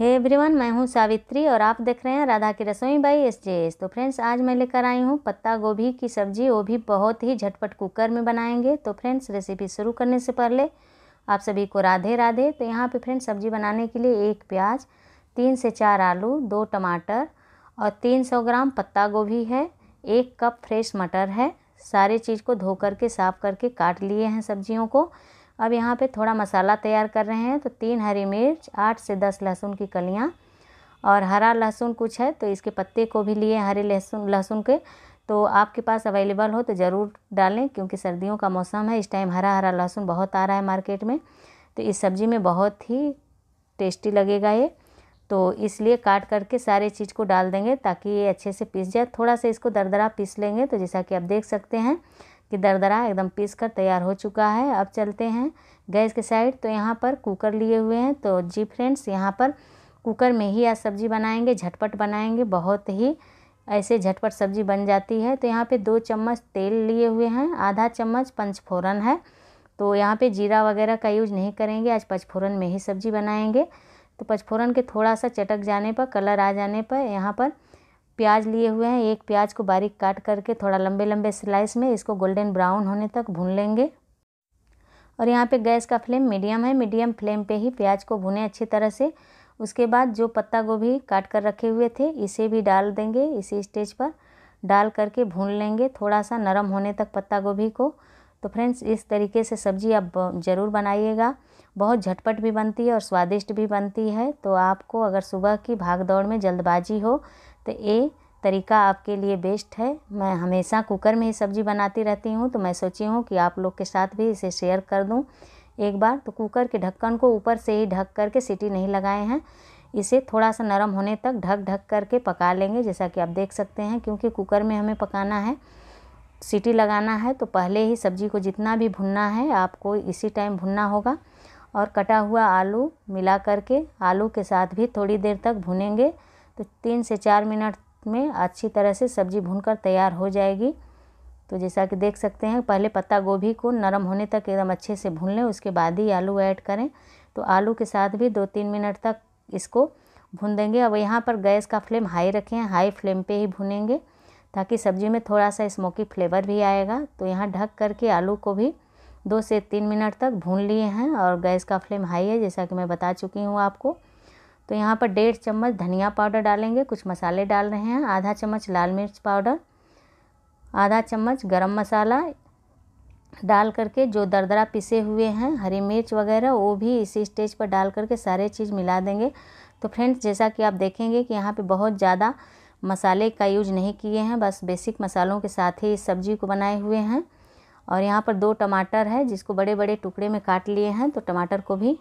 हे hey everyone मैं हूँ सावित्री और आप देख रहे हैं राधा की रसोई बाई एस जे एस तो फ्रेंड्स आज मैं लेकर आई हूँ पत्ता गोभी की सब्ज़ी वो भी बहुत ही झटपट कुकर में बनाएंगे तो फ्रेंड्स रेसिपी शुरू करने से पहले आप सभी को राधे राधे तो यहाँ पे फ्रेंड्स सब्ज़ी बनाने के लिए एक प्याज तीन से चार आलू दो टमाटर और तीन सौ ग्राम पत्ता गोभी है एक कप फ्रेश मटर है सारे चीज़ को धो करके साफ़ करके काट लिए हैं सब्जियों को अब यहाँ पे थोड़ा मसाला तैयार कर रहे हैं तो तीन हरी मिर्च आठ से दस लहसुन की कलियाँ और हरा लहसुन कुछ है तो इसके पत्ते को भी लिए हरे लहसुन लहसुन के तो आपके पास अवेलेबल हो तो ज़रूर डालें क्योंकि सर्दियों का मौसम है इस टाइम हरा हरा लहसुन बहुत आ रहा है मार्केट में तो इस सब्ज़ी में बहुत ही टेस्टी लगेगा ये तो इसलिए काट करके सारे चीज़ को डाल देंगे ताकि ये अच्छे से पीस जाए थोड़ा सा इसको दरदरा पीस लेंगे तो जैसा कि आप देख सकते हैं कि दरदरा एकदम पीस कर तैयार हो चुका है अब चलते हैं गैस के साइड तो यहाँ पर कुकर लिए हुए हैं तो जी फ्रेंड्स यहाँ पर कुकर में ही आज सब्ज़ी बनाएंगे झटपट बनाएंगे बहुत ही ऐसे झटपट सब्ज़ी बन जाती है तो यहाँ पे दो चम्मच तेल लिए हुए हैं आधा चम्मच पंचफोरन है तो यहाँ पे जीरा वगैरह का यूज़ नहीं करेंगे आज पचफोरन में ही सब्ज़ी बनाएंगे तो पचफोरन के थोड़ा सा चटक जाने पर कलर आ जाने पर यहाँ पर प्याज लिए हुए हैं एक प्याज को बारीक काट करके थोड़ा लंबे लंबे स्लाइस में इसको गोल्डन ब्राउन होने तक भून लेंगे और यहाँ पे गैस का फ्लेम मीडियम है मीडियम फ्लेम पे ही प्याज को भुने अच्छी तरह से उसके बाद जो पत्ता गोभी काट कर रखे हुए थे इसे भी डाल देंगे इसी स्टेज पर डाल करके भून लेंगे थोड़ा सा नरम होने तक पत्ता गोभी को तो फ्रेंड्स इस तरीके से सब्ज़ी आप ज़रूर बनाइएगा बहुत झटपट भी बनती है और स्वादिष्ट भी बनती है तो आपको अगर सुबह की भाग दौड़ में जल्दबाजी हो तो ये तरीका आपके लिए बेस्ट है मैं हमेशा कुकर में ही सब्ज़ी बनाती रहती हूँ तो मैं सोची हूँ कि आप लोग के साथ भी इसे शेयर कर दूँ एक बार तो कुकर के ढक्कन को ऊपर से ही ढक करके सीटी नहीं लगाए हैं इसे थोड़ा सा नरम होने तक ढक ढक करके पका लेंगे जैसा कि आप देख सकते हैं क्योंकि कुकर में हमें पकाना है सीटी लगाना है तो पहले ही सब्ज़ी को जितना भी भुनना है आपको इसी टाइम भुनना होगा और कटा हुआ आलू मिला करके आलू के साथ भी थोड़ी देर तक भुनेंगे तो तीन से चार मिनट में अच्छी तरह से सब्ज़ी भूनकर तैयार हो जाएगी तो जैसा कि देख सकते हैं पहले पत्ता गोभी को नरम होने तक एकदम अच्छे से भून लें उसके बाद ही आलू ऐड करें तो आलू के साथ भी दो तीन मिनट तक इसको भून देंगे अब यहाँ पर गैस का फ्लेम हाई रखें हाई फ्लेम पे ही भुनेंगे ताकि सब्ज़ी में थोड़ा सा स्मोकी फ्लेवर भी आएगा तो यहाँ ढक करके आलू को भी दो से तीन मिनट तक भून लिए हैं और गैस का फ्लेम हाई है जैसा कि मैं बता चुकी हूँ आपको तो यहाँ पर डेढ़ चम्मच धनिया पाउडर डालेंगे कुछ मसाले डाल रहे हैं आधा चम्मच लाल मिर्च पाउडर आधा चम्मच गरम मसाला डाल करके जो दरदरा पिसे हुए हैं हरी मिर्च वगैरह वो भी इसी स्टेज पर डाल करके सारे चीज़ मिला देंगे तो फ्रेंड्स जैसा कि आप देखेंगे कि यहाँ पे बहुत ज़्यादा मसाले का यूज नहीं किए हैं बस बेसिक मसालों के साथ ही इस सब्जी को बनाए हुए हैं और यहाँ पर दो टमाटर है जिसको बड़े बड़े टुकड़े में काट लिए हैं तो टमाटर को भी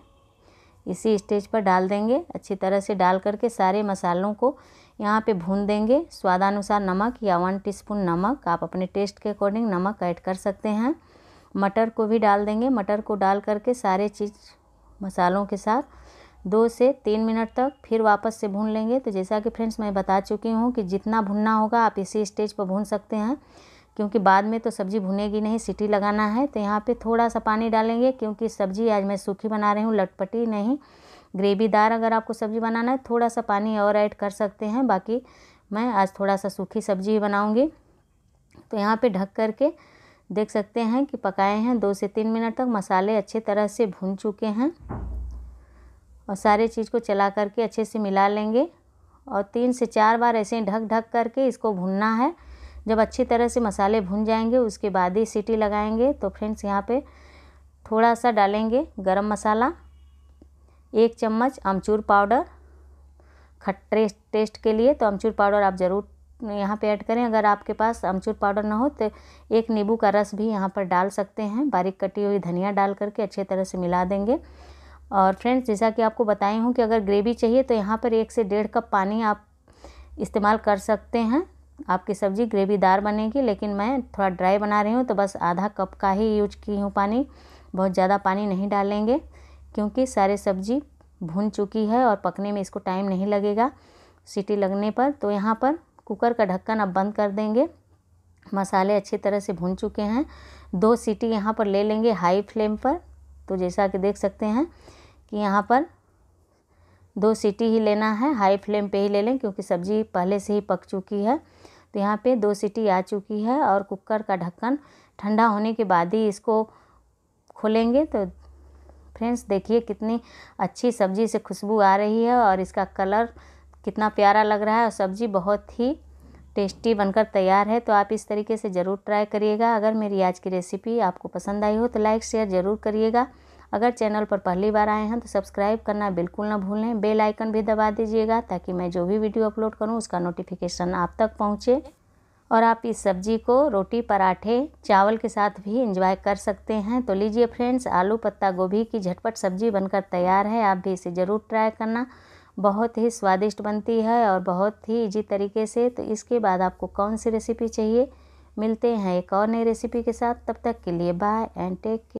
इसी स्टेज पर डाल देंगे अच्छी तरह से डाल करके सारे मसालों को यहाँ पे भून देंगे स्वादानुसार नमक या वन टीस्पून नमक आप अपने टेस्ट के अकॉर्डिंग नमक ऐड कर सकते हैं मटर को भी डाल देंगे मटर को डाल करके सारे चीज़ मसालों के साथ दो से तीन मिनट तक फिर वापस से भून लेंगे तो जैसा कि फ्रेंड्स मैं बता चुकी हूँ कि जितना भुनना होगा आप इसी स्टेज पर भून सकते हैं क्योंकि बाद में तो सब्ज़ी भुनेगी नहीं सीटी लगाना है तो यहाँ पे थोड़ा सा पानी डालेंगे क्योंकि सब्ज़ी आज मैं सूखी बना रही हूँ लटपटी नहीं ग्रेवीदार अगर आपको सब्ज़ी बनाना है थोड़ा सा पानी और ऐड कर सकते हैं बाकी मैं आज थोड़ा सा सूखी सब्ज़ी ही बनाऊँगी तो यहाँ पर ढक करके देख सकते हैं कि पकाए हैं दो से तीन मिनट तक मसाले अच्छे तरह से भून चुके हैं और सारे चीज़ को चला करके अच्छे से मिला लेंगे और तीन से चार बार ऐसे ढक ढक करके इसको भुनना है जब अच्छी तरह से मसाले भुन जाएंगे उसके बाद ही सीटी लगाएंगे तो फ्रेंड्स यहाँ पे थोड़ा सा डालेंगे गरम मसाला एक चम्मच अमचूर पाउडर खट्टे टेस्ट के लिए तो अमचूर पाउडर आप ज़रूर यहाँ पे ऐड करें अगर आपके पास अमचूर पाउडर ना हो तो एक नींबू का रस भी यहाँ पर डाल सकते हैं बारीक कटी हुई धनिया डाल करके अच्छे तरह से मिला देंगे और फ्रेंड्स जैसा कि आपको बताई हूँ कि अगर ग्रेवी चाहिए तो यहाँ पर एक से डेढ़ कप पानी आप इस्तेमाल कर सकते हैं आपकी सब्ज़ी ग्रेवीदार बनेगी लेकिन मैं थोड़ा ड्राई बना रही हूँ तो बस आधा कप का ही यूज की हूँ पानी बहुत ज़्यादा पानी नहीं डालेंगे क्योंकि सारे सब्ज़ी भुन चुकी है और पकने में इसको टाइम नहीं लगेगा सीटी लगने पर तो यहाँ पर कुकर का ढक्कन अब बंद कर देंगे मसाले अच्छी तरह से भून चुके हैं दो सीटी यहाँ पर ले लेंगे हाई फ्लेम पर तो जैसा कि देख सकते हैं कि यहाँ पर दो सीटी ही लेना है हाई फ्लेम पे ही ले लें क्योंकि सब्ज़ी पहले से ही पक चुकी है तो यहाँ पे दो सीटी आ चुकी है और कुकर का ढक्कन ठंडा होने के बाद ही इसको खोलेंगे तो फ्रेंड्स देखिए कितनी अच्छी सब्ज़ी से खुशबू आ रही है और इसका कलर कितना प्यारा लग रहा है और सब्ज़ी बहुत ही टेस्टी बनकर तैयार है तो आप इस तरीके से ज़रूर ट्राई करिएगा अगर मेरी आज की रेसिपी आपको पसंद आई हो तो लाइक शेयर ज़रूर करिएगा अगर चैनल पर पहली बार आए हैं तो सब्सक्राइब करना बिल्कुल ना भूलें बेल आइकन भी दबा दीजिएगा ताकि मैं जो भी वीडियो अपलोड करूँ उसका नोटिफिकेशन आप तक पहुँचे और आप इस सब्जी को रोटी पराठे चावल के साथ भी इंजॉय कर सकते हैं तो लीजिए फ्रेंड्स आलू पत्ता गोभी की झटपट सब्जी बनकर तैयार है आप भी इसे ज़रूर ट्राई करना बहुत ही स्वादिष्ट बनती है और बहुत ही इजी तरीके से तो इसके बाद आपको कौन सी रेसिपी चाहिए मिलते हैं एक और नई रेसिपी के साथ तब तक के लिए बाय एंड टेक